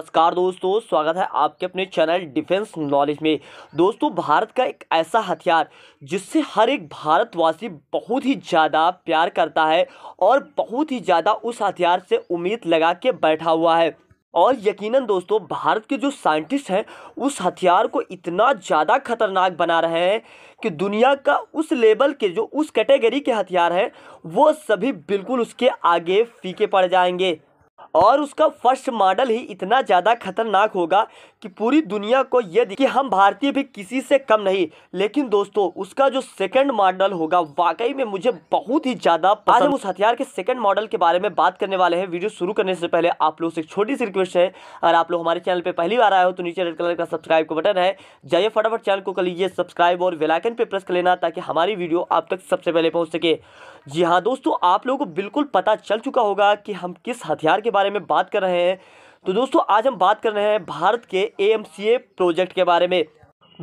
नमस्कार दोस्तों स्वागत है आपके अपने चैनल डिफेंस नॉलेज में दोस्तों भारत का एक ऐसा हथियार जिससे हर एक भारतवासी बहुत ही ज़्यादा प्यार करता है और बहुत ही ज़्यादा उस हथियार से उम्मीद लगा के बैठा हुआ है और यकीनन दोस्तों भारत के जो साइंटिस्ट हैं उस हथियार को इतना ज़्यादा खतरनाक बना रहे हैं कि दुनिया का उस लेवल के जो उस कैटेगरी के हथियार हैं वो सभी बिल्कुल उसके आगे फीके पड़ जाएंगे और उसका फर्स्ट मॉडल ही इतना ज़्यादा खतरनाक होगा कि पूरी दुनिया को ये कि हम भारतीय भी किसी से कम नहीं लेकिन दोस्तों उसका जो सेकंड मॉडल होगा वाकई में मुझे बहुत ही ज़्यादा आज हम उस हथियार के सेकंड मॉडल के बारे में बात करने वाले हैं वीडियो शुरू करने से पहले आप लोग से छोटी सी रिक्वेस्ट है अगर आप लोग हमारे चैनल पर पहली बार आए हो तो नीचे रेड कलर का सब्सक्राइब का बटन है जाइए फटाफट चैनल को कर लीजिए सब्सक्राइब और वेलाइकन पर प्रेस कर लेना ताकि हमारी वीडियो आप तक सबसे पहले पहुँच सके जी हाँ दोस्तों आप लोगों को बिल्कुल पता चल चुका होगा कि हम किस हथियार के बारे बारे में बात कर रहे हैं तो दोस्तों आज हम बात कर रहे हैं भारत के ए प्रोजेक्ट के बारे में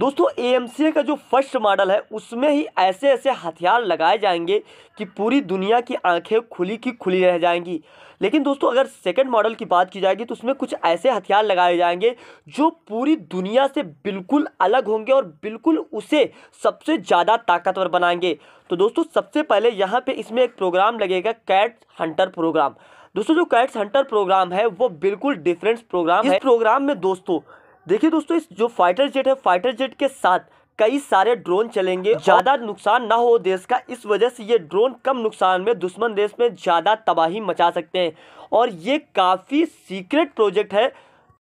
दोस्तों ए का जो फर्स्ट मॉडल है उसमें ही ऐसे ऐसे हथियार लगाए जाएंगे कि पूरी दुनिया की आंखें खुली की खुली रह जाएंगी लेकिन दोस्तों अगर सेकंड मॉडल की बात की जाएगी तो उसमें कुछ ऐसे हथियार लगाए जाएंगे जो पूरी दुनिया से बिल्कुल अलग होंगे और बिल्कुल उसे सबसे ज़्यादा ताकतवर बनाएंगे तो दोस्तों सबसे पहले यहाँ पर इसमें एक प्रोग्राम लगेगा कैट हंटर प्रोग्राम दोस्तों जो कैट्स हंटर प्रोग्राम है वो बिल्कुल डिफरेंट प्रोग्राम है प्रोग्राम में दोस्तों देखिए दोस्तों इस जो फाइटर जेट है फाइटर जेट के साथ कई सारे ड्रोन चलेंगे हाँ। ज्यादा नुकसान ना हो देश का इस वजह से ये ड्रोन कम नुकसान में दुश्मन देश में ज्यादा तबाही मचा सकते हैं और ये काफी सीक्रेट प्रोजेक्ट है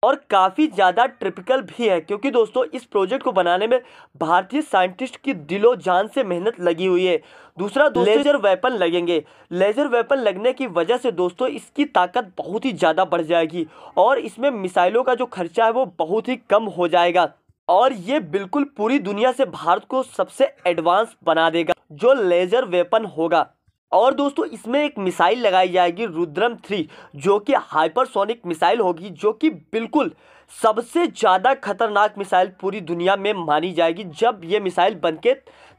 और काफ़ी ज़्यादा ट्रिपिकल भी है क्योंकि दोस्तों इस प्रोजेक्ट को बनाने में भारतीय साइंटिस्ट की दिलो जान से मेहनत लगी हुई है दूसरा लेजर वेपन लगेंगे लेजर वेपन लगने की वजह से दोस्तों इसकी ताकत बहुत ही ज़्यादा बढ़ जाएगी और इसमें मिसाइलों का जो खर्चा है वो बहुत ही कम हो जाएगा और ये बिल्कुल पूरी दुनिया से भारत को सबसे एडवांस बना देगा जो लेजर वेपन होगा और दोस्तों इसमें एक मिसाइल लगाई जाएगी रुद्रम थ्री जो कि हाइपरसोनिक मिसाइल होगी जो कि बिल्कुल सबसे ज़्यादा खतरनाक मिसाइल पूरी दुनिया में मानी जाएगी जब ये मिसाइल बन के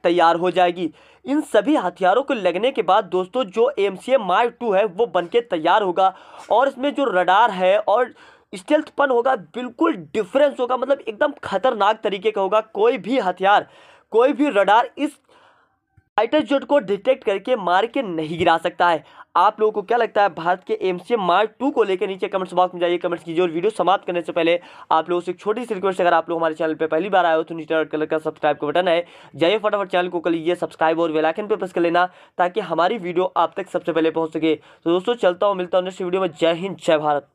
तैयार हो जाएगी इन सभी हथियारों को लगने के बाद दोस्तों जो एम सी टू है वो बन के तैयार होगा और इसमें जो रडार है और स्टेल्थपन होगा बिल्कुल डिफरेंस होगा मतलब एकदम खतरनाक तरीके का होगा कोई भी हथियार कोई भी रडार इस फाइटर जेट को डिटेक्ट करके मार के नहीं गिरा सकता है आप लोगों को क्या लगता है भारत के एम सी मार्क टू को लेकर नीचे कमेंट्स बॉक्स में जाइए कमेंट्स कीजिए और वीडियो समाप्त करने से पहले आप लोगों से एक छोटी सी रिक्वेस्ट अगर आप लोग हमारे चैनल पर पहली बार आए हो तो नीचे रेड कलर का सब्सक्राइब का बटन है जाइए फटाफट चैनल को कर लीजिए सब्सक्राइब और वेलाइकन पर प्रेस कर लेना ताकि हमारी वीडियो आप तक सबसे पहले पहुँच सके तो दोस्तों चलता हूँ मिलता हूँ नेक्स्ट वीडियो में जय हिंद जय भारत